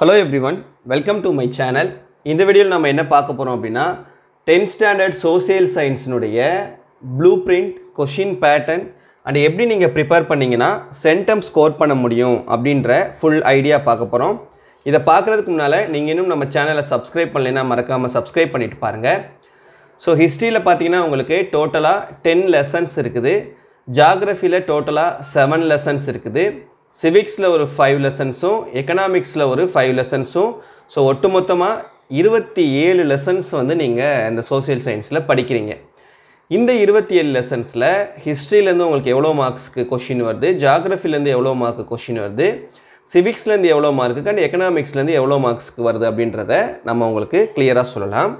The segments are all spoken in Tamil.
hello everyone welcome to my channel இந்த வீடியோவில் நம்ம என்ன பார்க்க போகிறோம் அப்படின்னா டென்த் ஸ்டாண்டர்ட் சோசியல் சயின்ஸினுடைய blue print question pattern and எப்படி நீங்கள் ப்ரிப்பேர் பண்ணிங்கன்னா சென்டம் ஸ்கோர் பண்ண முடியும் அப்படின்ற ஃபுல் ஐடியா பார்க்க போகிறோம் இதை பார்க்குறதுக்கு முன்னால் நீங்கள் இன்னும் நம்ம சேனலை சப்ஸ்கிரைப் பண்ணலைன்னா மறக்காமல் சப்ஸ்கிரைப் பண்ணிட்டு பாருங்கள் ஸோ ஹிஸ்ட்ரியில் பார்த்தீங்கன்னா உங்களுக்கு டோட்டலாக டென் லெசன்ஸ் இருக்குது ஜாகிரஃபியில் டோட்டலாக செவன் லெசன்ஸ் இருக்குது சிவிக்ஸில் ஒரு ஃபைவ் லெசன்ஸும் எக்கனாமிக்ஸில் ஒரு ஃபைவ் லெசன்ஸும் ஸோ ஒட்டுமொத்தமாக இருபத்தி ஏழு லெசன்ஸ் வந்து நீங்கள் இந்த சோசியல் சயின்ஸில் படிக்கிறீங்க இந்த இருபத்தி ஏழு லெசன்ஸில் ஹிஸ்ட்ரியிலேருந்து உங்களுக்கு எவ்வளோ மார்க்ஸ்க்கு கொஷின் வருது ஜாகிரஃபிலேருந்து எவ்வளோ மார்க்கு கொஷின் வருது சிவிக்ஸ்லேருந்து எவ்வளோ மார்க்கு அண்ட் எக்கனாமிக்ஸ்லேருந்து எவ்வளோ மார்க்ஸ்க்கு வருது அப்படின்றத நம்ம உங்களுக்கு கிளியராக சொல்லலாம்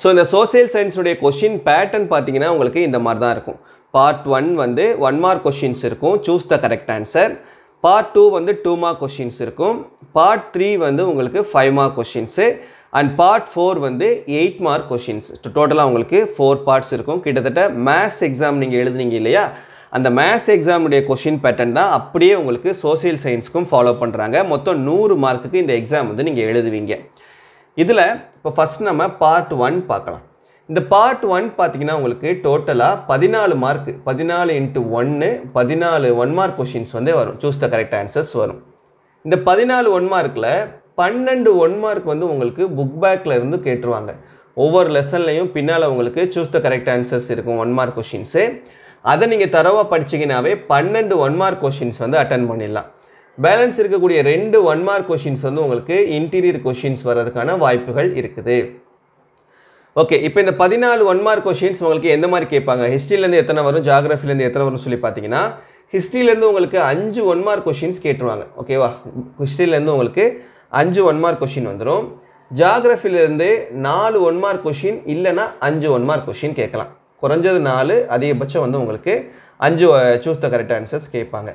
ஸோ இந்த சோசியல் சயின்ஸுடைய கொஷின் பேட்டர்ன் பார்த்தீங்கன்னா உங்களுக்கு இந்த மாதிரி தான் இருக்கும் பார்ட் ஒன் வந்து ஒன் மார்க் கொஷின்ஸ் இருக்கும் choose the correct answer part two வந்து டூ மார்க் கொஷின்ஸ் இருக்கும் பார்ட் த்ரீ வந்து உங்களுக்கு five mark questions and part four வந்து எயிட் மார்க் கொஷின்ஸ் டோட்டலாக உங்களுக்கு ஃபோர் பார்ட்ஸ் இருக்கும் கிட்டத்தட்ட மேத்ஸ் எக்ஸாம் நீங்கள் எழுதுனீங்க இல்லையா அந்த மேத்ஸ் எக்ஸாமுடைய கொஷின் பேட்டர்ன் தான் அப்படியே உங்களுக்கு சோசியல் சயின்ஸுக்கும் ஃபாலோ பண்ணுறாங்க மொத்தம் நூறு மார்க்குக்கு இந்த எக்ஸாம் வந்து நீங்கள் எழுதுவீங்க இதில் இப்போ ஃபஸ்ட் நம்ம பார்ட் ஒன் பார்க்கலாம் இந்த பார்ட் ஒன் பார்த்தீங்கன்னா உங்களுக்கு டோட்டலாக பதினாலு மார்க் பதினாலு இன்ட்டு ஒன்று பதினாலு ஒன் மார்க் கொஷின்ஸ் வந்து வரும் சூஸ் த கரெக்ட் ஆன்சர்ஸ் வரும் இந்த பதினாலு ஒன் மார்க்கில் பன்னெண்டு ஒன் மார்க் வந்து உங்களுக்கு புக் பேக்கில் இருந்து கேட்டுருவாங்க ஒவ்வொரு லெசன்லையும் பின்னால் உங்களுக்கு சூஸ் த கரெக்ட் ஆன்சர்ஸ் இருக்கும் ஒன் மார்க் கொஷின்ஸு அதை நீங்கள் தரவாக படிச்சிங்கனாவே பன்னெண்டு ஒன் மார்க் கொஷின்ஸ் வந்து அட்டன் பண்ணிடலாம் பேலன்ஸ் இருக்கக்கூடிய ரெண்டு ஒன் மார்க் கொஷின்ஸ் வந்து உங்களுக்கு இன்டீரியர் கொஷின்ஸ் வர்றதுக்கான வாய்ப்புகள் இருக்குது ஓகே இப்போ இந்த பதினாலு ஒன் மார்க் கொஷின்ஸ் உங்களுக்கு எந்த மாதிரி கேட்பாங்க ஹிஸ்ட்ரியிலேருந்து எத்தனை வரும் ஜாகிரஃபிலேருந்து எத்தனை வரும்னு சொல்லி பார்த்தீங்கன்னா ஹிஸ்ட்ரியிலேருந்து உங்களுக்கு அஞ்சு ஒன் மார்க் கொஷின்ஸ் கேட்டுருவாங்க ஓகேவா ஹிஸ்ட்ரியிலேருந்து உங்களுக்கு அஞ்சு ஒன் மார்க் கொஷின் வந்துடும் ஜாகிரஃபிலேருந்து நாலு ஒன் மார்க் கொஷின் இல்லைன்னா அஞ்சு ஒன் மார்க் கொஷின் கேட்கலாம் குறைஞ்சது நாலு அதிகபட்சம் வந்து உங்களுக்கு அஞ்சு சூஸ் த கரெக்ட் ஆன்சர்ஸ் கேட்பாங்க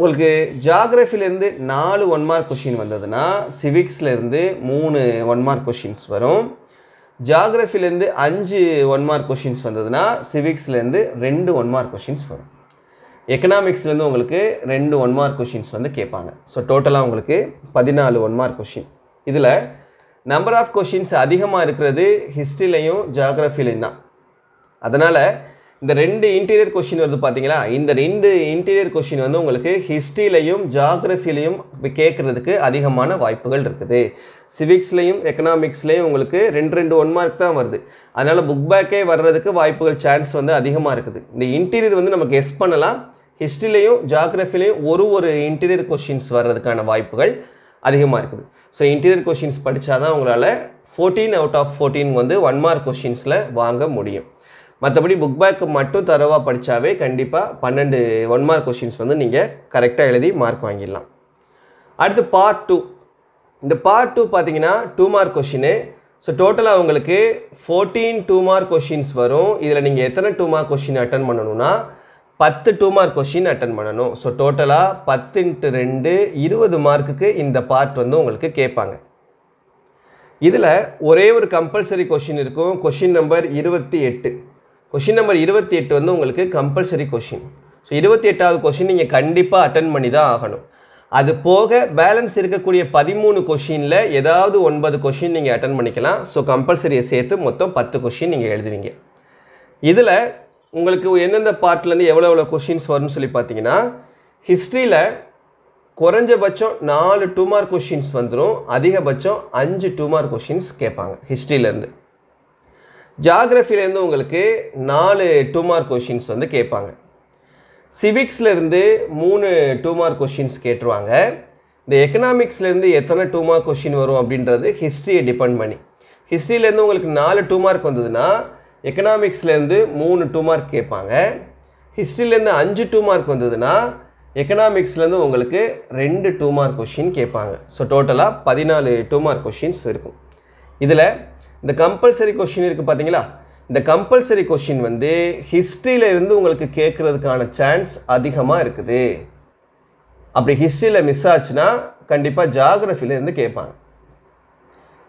உங்களுக்கு ஜாகிரஃபிலேருந்து நாலு ஒன் மார்க் கொஷின் வந்ததுன்னா சிவிக்ஸ்லேருந்து மூணு ஒன் மார்க் கொஷின்ஸ் வரும் ஜாகிரஃபிலேருந்து அஞ்சு ஒன் மார்க் கொஷின்ஸ் வந்ததுன்னா சிவிக்ஸ்லேருந்து ரெண்டு ஒன் மார்க் கொஷின்ஸ் வரும் எக்கனாமிக்ஸ்லேருந்து உங்களுக்கு ரெண்டு ஒன் மார்க் கொஷின்ஸ் வந்து கேட்பாங்க ஸோ டோட்டலாக உங்களுக்கு பதினாலு ஒன் மார்க் கொஷின் இதில் நம்பர் ஆஃப் கொஷின்ஸ் அதிகமாக இருக்கிறது ஹிஸ்ட்ரிலையும் ஜாகிரஃபிலையும் தான் அதனால் இந்த ரெண்டு இன்டீரியர் கொஷின் வருது பார்த்தீங்களா இந்த ரெண்டு இன்டீரியர் கொஷின் வந்து உங்களுக்கு ஹிஸ்ட்ரியிலையும் ஜாகிரஃபிலையும் கேட்குறதுக்கு அதிகமான வாய்ப்புகள் இருக்குது சிவிக்ஸ்லையும் எக்கனாமிக்ஸ்லேயும் உங்களுக்கு ரெண்டு ரெண்டு ஒன் மார்க் தான் வருது அதனால் புக் பேக்கே வர்றதுக்கு வாய்ப்புகள் சான்ஸ் வந்து அதிகமாக இருக்குது இந்த இன்டீரியர் வந்து நம்ம கெஸ் பண்ணலாம் ஹிஸ்ட்ரிலையும் ஜாகிரஃபிலையும் ஒரு ஒரு இன்டீரியர் கொஷின்ஸ் வர்றதுக்கான வாய்ப்புகள் அதிகமாக இருக்குது ஸோ இன்டீரியர் கொஷின்ஸ் படித்தாதான் உங்களால் ஃபோர்டீன் அவுட் ஆஃப் ஃபோர்டீன் வந்து ஒன் மார்க் கொஷின்ஸில் வாங்க முடியும் மற்றபடி புக் பேக்கு மட்டும் தரவாக படித்தாவே கண்டிப்பாக பன்னெண்டு ஒன் மார்க் கொஷின்ஸ் வந்து நீங்கள் கரெக்டாக எழுதி மார்க் வாங்கிடலாம் அடுத்து பார்ட் டூ இந்த பார்ட் டூ பார்த்தீங்கன்னா டூ மார்க் கொஷினு ஸோ டோட்டலாக உங்களுக்கு ஃபோர்டீன் டூ மார்க் கொஷின்ஸ் வரும் இதில் நீங்கள் எத்தனை டூ மார்க் கொஷின் அட்டன் பண்ணணும்னா பத்து டூ மார்க் கொஷின் அட்டன் பண்ணணும் ஸோ டோட்டலாக பத்து இன்ட்டு ரெண்டு இருபது மார்க்குக்கு இந்த பார்ட் வந்து உங்களுக்கு கேட்பாங்க இதில் ஒரே ஒரு கம்பல்சரி கொஷின் இருக்கும் கொஷின் நம்பர் இருபத்தி எட்டு கொஷின் நம்பர் இருபத்தி எட்டு வந்து உங்களுக்கு கம்பல்சரி கொஷின் ஸோ இருபத்தி எட்டாவது கொஷின் நீங்கள் கண்டிப்பாக அட்டன் பண்ணி தான் ஆகணும் அது போக பேலன்ஸ் இருக்கக்கூடிய பதிமூணு கொஷினில் ஏதாவது ஒன்பது கொஷின் நீங்கள் அட்டன் பண்ணிக்கலாம் ஸோ கம்பல்சரியை சேர்த்து மொத்தம் பத்து கொஷின் நீங்கள் எழுதுவீங்க இதில் உங்களுக்கு எந்தெந்த பார்ட்லேருந்து எவ்வளோ எவ்வளோ கொஷின்ஸ் வரும்னு சொல்லி பார்த்தீங்கன்னா ஹிஸ்ட்ரியில் குறைஞ்சபட்சம் நாலு டூ மார்க் கொஷின்ஸ் வந்துடும் அதிகபட்சம் அஞ்சு டூ மார்க் கொஷின்ஸ் கேட்பாங்க ஹிஸ்ட்ரியிலேருந்து ஜாகிரஃபிலேருந்து உங்களுக்கு நாலு டூ மார்க் கொஷின்ஸ் வந்து கேட்பாங்க சிவிக்ஸ்லேருந்து மூணு டூ மார்க் கொஷின்ஸ் கேட்டுருவாங்க இந்த எக்கனாமிக்ஸ்லேருந்து எத்தனை டூ மார்க் கொஷின் வரும் அப்படின்றது ஹிஸ்ட்ரியை டிபெண்ட் பண்ணி ஹிஸ்ட்ரியிலேருந்து உங்களுக்கு நாலு டூ மார்க் வந்ததுன்னா எக்கனாமிக்ஸ்லேருந்து மூணு டூ மார்க் கேட்பாங்க ஹிஸ்ட்ரியிலேருந்து அஞ்சு டூ மார்க் வந்ததுன்னா எக்கனாமிக்ஸ்லேருந்து உங்களுக்கு ரெண்டு டூ மார்க் கொஷின் கேட்பாங்க ஸோ டோட்டலாக பதினாலு டூ மார்க் கொஷின்ஸ் இருக்கும் இதில் இந்த கம்பல்சரி கொஷின் இருக்குது பார்த்தீங்களா இந்த கம்பல்சரி கொஷின் வந்து ஹிஸ்ட்ரியில் இருந்து உங்களுக்கு கேட்குறதுக்கான சான்ஸ் அதிகமாக இருக்குது அப்படி ஹிஸ்ட்ரியில் மிஸ் ஆச்சுன்னா கண்டிப்பாக ஜாகிரஃபிலேருந்து கேட்பாங்க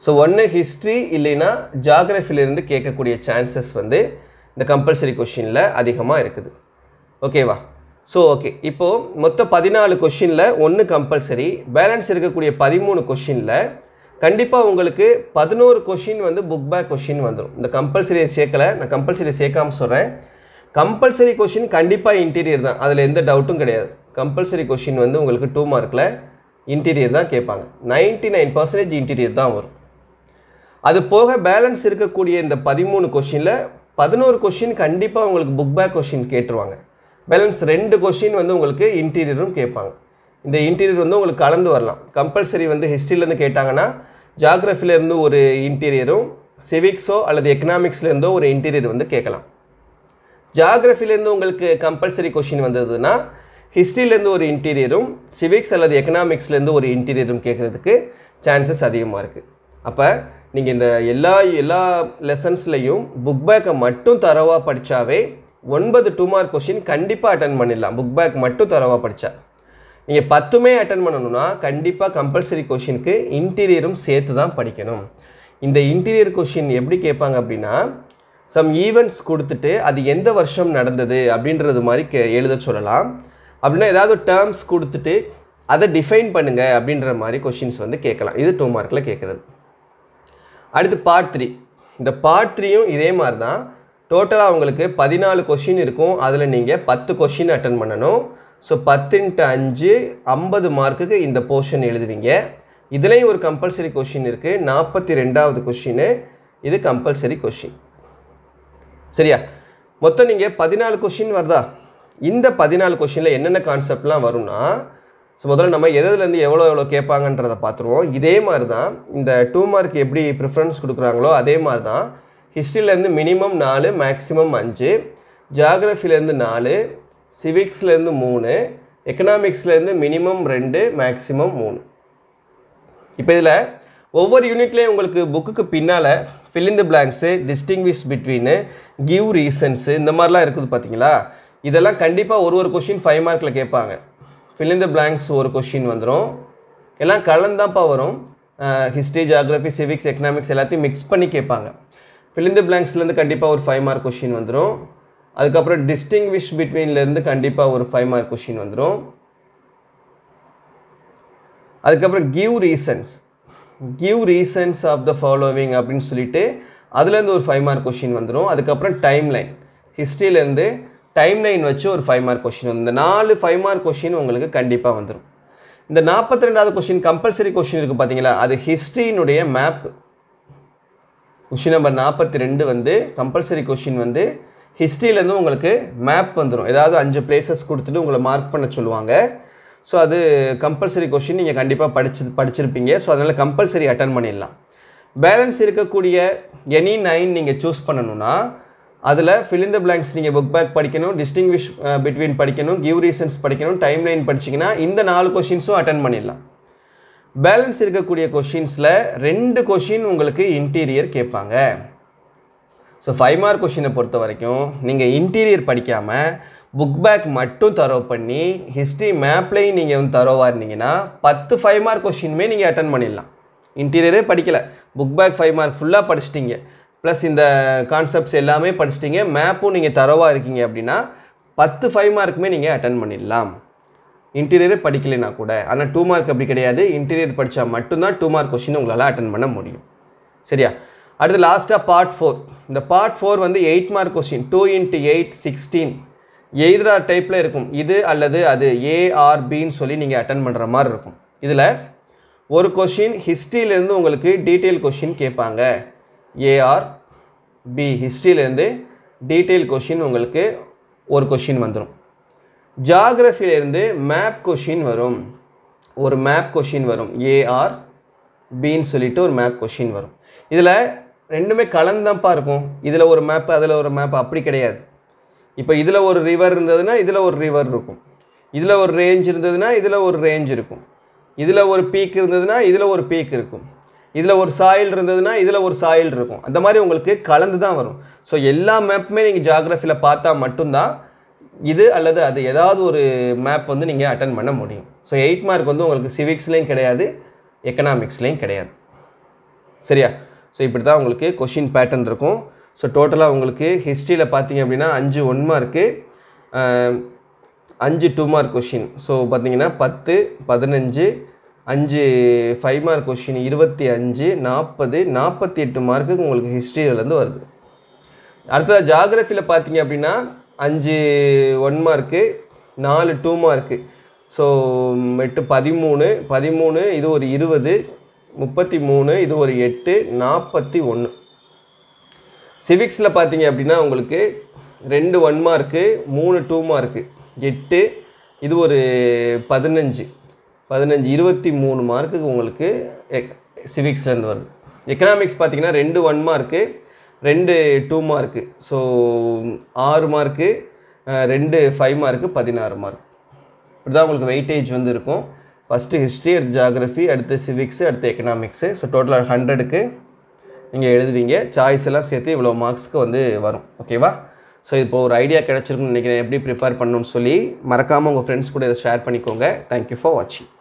ஸோ ஒன்று ஹிஸ்ட்ரி இல்லைன்னா ஜாகிரஃபிலேருந்து கேட்கக்கூடிய சான்சஸ் வந்து இந்த கம்பல்சரி கொஷினில் அதிகமாக இருக்குது ஓகேவா ஸோ ஓகே இப்போது மொத்தம் பதினாலு கொஷினில் ஒன்று கம்பல்சரி பேலன்ஸ் இருக்கக்கூடிய பதிமூணு கொஷினில் கண்டிப்பாக உங்களுக்கு பதினோரு கொஷின் வந்து புக் பேக் கொஷின் வந்துடும் இந்த கம்பல்சரி சேர்க்கலை நான் கம்பல்சரி சேர்க்காமல் சொல்கிறேன் கம்பல்சரி கொஷின் கண்டிப்பாக இன்டீரியர் தான் அதில் எந்த டவுட்டும் கிடையாது கம்பல்சரி கொஷின் வந்து உங்களுக்கு டூ மார்க்கில் இன்டீரியர் தான் கேட்பாங்க நைன்ட்டி நைன் பர்சன்டேஜ் இன்டீரியர் தான் வரும் அது போக பேலன்ஸ் இருக்கக்கூடிய இந்த பதிமூணு கொஷினில் பதினோரு கொஷின் கண்டிப்பாக உங்களுக்கு புக் பேக் கொஷின் கேட்டுருவாங்க பேலன்ஸ் ரெண்டு கொஷின் வந்து உங்களுக்கு இன்டீரியரும் கேட்பாங்க இந்த இன்டீரியர் வந்து உங்களுக்கு கலந்து வரலாம் கம்பல்சரி வந்து ஹிஸ்ட்ரியிலேருந்து கேட்டாங்கன்னா ஜாகிரஃபிலேருந்து ஒரு இன்டீரியரும் சிவிக்ஸோ அல்லது எக்கனாமிக்ஸ்லேருந்தோ ஒரு இன்டீரியர் வந்து கேட்கலாம் ஜாகிரஃபிலேருந்து உங்களுக்கு கம்பல்சரி கொஷின் வந்ததுன்னா ஹிஸ்ட்ரியிலேருந்து ஒரு இன்டீரியரும் சிவிக்ஸ் அல்லது எக்கனாமிக்ஸ்லேருந்து ஒரு இன்டீரியரும் கேட்குறதுக்கு சான்சஸ் அதிகமாக இருக்குது அப்போ நீங்கள் இந்த எல்லா எல்லா லெசன்ஸ்லையும் புக் பேக்கை மட்டும் தரவாக படித்தாவே ஒன்பது டூ மார்க் கொஷின் கண்டிப்பாக அட்டன் பண்ணிடலாம் புக் பேக் மட்டும் தரவாக படித்தா நீங்கள் பத்துமே அட்டன் பண்ணணும்னா கண்டிப்பாக கம்பல்சரி கொஷினுக்கு இன்டீரியரும் சேர்த்து தான் படிக்கணும் இந்த இன்டீரியர் கொஷின் எப்படி கேட்பாங்க அப்படின்னா சம் ஈவெண்ட்ஸ் கொடுத்துட்டு அது எந்த வருஷம் நடந்தது அப்படின்றது மாதிரி கே எழுத சொல்லலாம் அப்படின்னா ஏதாவது டேர்ம்ஸ் கொடுத்துட்டு அதை டிஃபைன் பண்ணுங்கள் அப்படின்ற மாதிரி கொஷின்ஸ் வந்து கேட்கலாம் இது டூ மார்க்கில் கேட்குறது அடுத்து பார்ட் த்ரீ இந்த பார்ட் த்ரீயும் இதே மாதிரி தான் டோட்டலாக உங்களுக்கு பதினாலு கொஷின் இருக்கும் அதில் நீங்கள் பத்து கொஷின் அட்டன் பண்ணணும் ஸோ பத்துன்ட்டு அஞ்சு ஐம்பது மார்க்குக்கு இந்த போர்ஷன் எழுதுவீங்க இதுலேயும் ஒரு கம்பல்சரி கொஷின் இருக்குது நாற்பத்தி ரெண்டாவது கொஷின் இது கம்பல்சரி கொஷின் சரியா மொத்தம் நீங்கள் பதினாலு கொஷின் வருதா இந்த பதினாலு கொஷினில் என்னென்ன கான்செப்ட்லாம் வரும்னா ஸோ முதல்ல நம்ம எதுலேருந்து எவ்வளோ எவ்வளோ கேட்பாங்கன்றதை பார்த்துருவோம் இதே மாதிரி தான் இந்த டூ மார்க் எப்படி ப்ரிஃபரன்ஸ் கொடுக்குறாங்களோ அதே மாதிரி தான் ஹிஸ்ட்ரியிலேருந்து மினிமம் நாலு மேக்ஸிமம் அஞ்சு ஜாகிரஃபிலேருந்து நாலு சிவிக்ஸ்லேருந்து மூணு எக்கனாமிக்ஸ்லேருந்து மினிமம் ரெண்டு மேக்ஸிமம் மூணு இப்போ இதில் ஒவ்வொரு யூனிட்லேயும் உங்களுக்கு புக்குக்கு பின்னால் fill in the blanks distinguish between give reasons இந்த மாதிரிலாம் இருக்குது பார்த்தீங்களா இதெல்லாம் கண்டிப்பாக ஒரு ஒரு கொஷின் ஃபைவ் மார்க்கில் கேட்பாங்க ஃபில்லின் பிளாங்க்ஸ் ஒரு கொஷின் வந்துடும் எல்லாம் கலந்தாப்பா வரும் ஹிஸ்ட்ரி ஜாகிரபி சிவிக்ஸ் எக்கனாமிக்ஸ் எல்லாத்தையும் மிக்ஸ் பண்ணி கேட்பாங்க ஃபில்லின் பிளாங்க்ஸ்லேருந்து கண்டிப்பாக ஒரு ஃபைவ் மார்க் கொஷின் வந்துடும் அதுக்கப்புறம் டிஸ்டிங்விஷ் பிட்வீன்லேருந்து கண்டிப்பாக ஒரு ஃபைவ் மார்க் கொஷின் வந்துடும் அதுக்கப்புறம் give reasons give reasons of the following அப்படின்னு சொல்லிட்டு அதுலேருந்து ஒரு ஃபைவ் மார்க் கொஷின் வந்துடும் அதுக்கப்புறம் டைம் லைன் ஹிஸ்ட்ரியிலேருந்து டைம் லைன் வச்சு ஒரு ஃபைவ் மார்க் கொஷின் வந்து இந்த நாலு ஃபைவ் மார்க் கொஷின் உங்களுக்கு கண்டிப்பாக வந்துடும் இந்த நாற்பத்தி ரெண்டாவது கொஷின் கம்பல்சரி கொஷின் இருக்குது பார்த்தீங்களா அது ஹிஸ்ட்ரியினுடைய மேப் கொஷின் நம்பர் நாற்பத்தி ரெண்டு வந்து கம்பல்சரி கொஷின் வந்து ஹிஸ்ட்ரியிலேருந்து உங்களுக்கு மேப் வந்துடும் ஏதாவது அஞ்சு பிளேசஸ் கொடுத்துட்டு உங்களை மார்க் பண்ண சொல்லுவாங்க ஸோ அது கம்பல்சரி கொஷின் நீங்கள் கண்டிப்பாக படிச்சு படிச்சிருப்பீங்க ஸோ அதனால் கம்பல்சரி அட்டன் பண்ணிடலாம் பேலன்ஸ் இருக்கக்கூடிய எனி நைன் நீங்கள் சூஸ் பண்ணணும்னா அதில் ஃபிலிந்த பிளாங்க்ஸ் நீங்கள் புக் பேக் படிக்கணும் டிஸ்டிங்விஷ் பிட்வீன் uh, படிக்கணும் கிவ் ரீசன்ஸ் படிக்கணும் டைம் லைன் படிச்சிங்கன்னா இந்த நாலு கொஷின்ஸும் அட்டன் பண்ணிடலாம் பேலன்ஸ் இருக்கக்கூடிய கொஷின்ஸில் ரெண்டு கொஷின் உங்களுக்கு இன்டீரியர் கேட்பாங்க ஸோ ஃபைவ் மார்க் கொஷினை பொறுத்த வரைக்கும் நீங்கள் இன்டீரியர் படிக்காமல் புக் பேக் மட்டும் தரோ பண்ணி ஹிஸ்ட்ரி மேப்லேயும் நீங்கள் வந்து தரோவாக இருந்தீங்கன்னா பத்து ஃபைவ் மார்க் கொஷினுமே நீங்கள் அட்டன் பண்ணிடலாம் இன்டீரியரே படிக்கலை புக் பேக் ஃபைவ் மார்க் ஃபுல்லாக படிச்சிட்டிங்க ப்ளஸ் இந்த கான்செப்ட்ஸ் எல்லாமே படிச்சிட்டிங்க மேப்பும் நீங்கள் தரோவாக இருக்கீங்க அப்படின்னா பத்து ஃபைவ் மார்க்குமே நீங்கள் அட்டன் பண்ணிடலாம் இன்டீரியரே படிக்கலைனா கூட ஆனால் டூ மார்க் அப்படி கிடையாது இன்டீரியர் படித்தா மட்டும்தான் டூ மார்க் கொஷின் உங்களால் அட்டன் பண்ண முடியும் சரியா அடுத்து லாஸ்ட்டாக பார்ட் ஃபோர் இந்த பார்ட் ஃபோர் வந்து eight mark question two into eight sixteen either or டைப்பில் இருக்கும் இது அல்லது அது ஏஆர்பின்னு சொல்லி நீங்கள் அட்டன் பண்ணுற மாதிரி இருக்கும் இதில் ஒரு கொஷின் ஹிஸ்ட்ரியிலேருந்து உங்களுக்கு டீட்டெயில் கொஷின் கேட்பாங்க ஏஆர் பி ஹிஸ்ட்ரியிலேருந்து டீட்டெயில் கொஷின் உங்களுக்கு ஒரு கொஷின் வந்துடும் ஜாகிரஃபிலேருந்து மேப் கொஷின் வரும் ஒரு மேப் கொஷின் வரும் ஏஆர் பின்னு சொல்லிட்டு ஒரு மேப் கொஷின் வரும் இதில் ரெண்டுமே கலந்தப்பா இருக்கும் இதில் ஒரு மேப் அதில் ஒரு மேப் அப்படி கிடையாது இப்போ இதில் ஒரு ரிவர் இருந்ததுன்னா இதில் ஒரு ரிவர் இருக்கும் இதில் ஒரு ரேஞ்ச் இருந்ததுன்னா இதில் ஒரு ரேஞ்ச் இருக்கும் இதில் ஒரு பீக் இருந்ததுன்னா இதில் ஒரு பீக் இருக்கும் இதில் ஒரு சாயில் இருந்ததுன்னா இதில் ஒரு சாயில் இருக்கும் அந்த மாதிரி உங்களுக்கு கலந்து தான் வரும் ஸோ எல்லா மேப்புமே நீங்கள் ஜாகிரஃபியில் பார்த்தா மட்டும்தான் இது அல்லது அது ஏதாவது ஒரு மேப் வந்து நீங்கள் அட்டன் பண்ண முடியும் ஸோ எயிட் மார்க் வந்து உங்களுக்கு சிவிக்ஸ்லேயும் கிடையாது எக்கனாமிக்ஸ்லேயும் கிடையாது சரியா ஸோ இப்படி தான் உங்களுக்கு கொஷின் பேட்டர்ன் இருக்கும் ஸோ டோட்டலாக உங்களுக்கு ஹிஸ்ட்ரியில் பார்த்தீங்க அப்படின்னா அஞ்சு ஒன் மார்க்கு அஞ்சு டூ மார்க் கொஷின் ஸோ பார்த்தீங்கன்னா பத்து பதினஞ்சு அஞ்சு ஃபைவ் மார்க் கொஷின் இருபத்தி அஞ்சு நாற்பது நாற்பத்தி எட்டு மார்க்குக்கு உங்களுக்கு ஹிஸ்ட்ரியிலேருந்து வருது அடுத்ததாக ஜாகிரஃபியில் பார்த்தீங்க அப்படின்னா அஞ்சு ஒன் மார்க்கு நாலு டூ மார்க்கு ஸோ எட்டு பதிமூணு பதிமூணு இது ஒரு இருபது முப்பத்தி மூணு இது ஒரு எட்டு நாற்பத்தி ஒன்று சிவிக்ஸில் பார்த்தீங்க அப்படின்னா உங்களுக்கு ரெண்டு ஒன் மார்க்கு மூணு டூ மார்க்கு எட்டு இது ஒரு பதினஞ்சு பதினஞ்சு இருபத்தி மூணு மார்க்குக்கு உங்களுக்கு சிவிக்ஸ்லேருந்து வருது எக்கனாமிக்ஸ் பார்த்தீங்கன்னா ரெண்டு ஒன் மார்க்கு ரெண்டு டூ மார்க்கு ஸோ ஆறு மார்க்கு ரெண்டு ஃபைவ் மார்க்கு பதினாறு மார்க் இப்படி தான் உங்களுக்கு வெயிட்டேஜ் வந்து இருக்கும் ஃபஸ்ட்டு ஹிஸ்ட்ரி அடுத்து ஜாகிரஃபி அடுத்து சிவிக்ஸு அடுத்து எக்கனாமிக்ஸு ஸோ டோட்டலாக ஹண்ட்ரடுக்கு நீங்கள் எழுதுவீங்க சாய்ஸ் எல்லாம் சேர்த்து இவ்வளோ மார்க்ஸ்க்கு வந்து வரும் ஓகேவா ஸோ இப்போ ஒரு ஐடியா கிடச்சிருக்குன்னு நினைக்கிறேன் எப்படி ப்ரிப்பேர் பண்ணணும்னு சொல்லி மறக்காமல் உங்கள் ஃப்ரெண்ட்ஸ் கூட இதை ஷேர் பண்ணிக்கோங்க தேங்க்யூ ஃபார் வாட்சிங்